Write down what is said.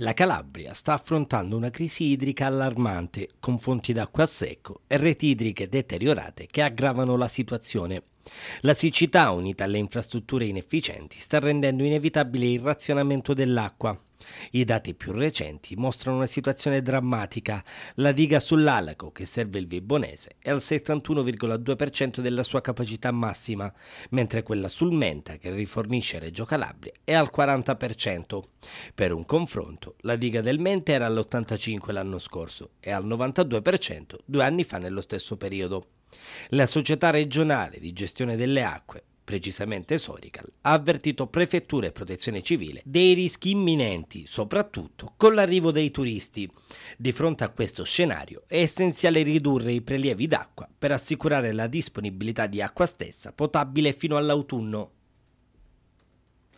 La Calabria sta affrontando una crisi idrica allarmante, con fonti d'acqua a secco e reti idriche deteriorate che aggravano la situazione. La siccità, unita alle infrastrutture inefficienti, sta rendendo inevitabile il razionamento dell'acqua, i dati più recenti mostrano una situazione drammatica. La diga sull'Alaco, che serve il Vibonese, è al 71,2% della sua capacità massima, mentre quella sul Menta, che rifornisce Reggio Calabria, è al 40%. Per un confronto, la diga del Menta era all'85% l'anno scorso e al 92% due anni fa nello stesso periodo. La società regionale di gestione delle acque precisamente Sorical, ha avvertito prefettura e protezione civile dei rischi imminenti, soprattutto con l'arrivo dei turisti. Di fronte a questo scenario è essenziale ridurre i prelievi d'acqua per assicurare la disponibilità di acqua stessa potabile fino all'autunno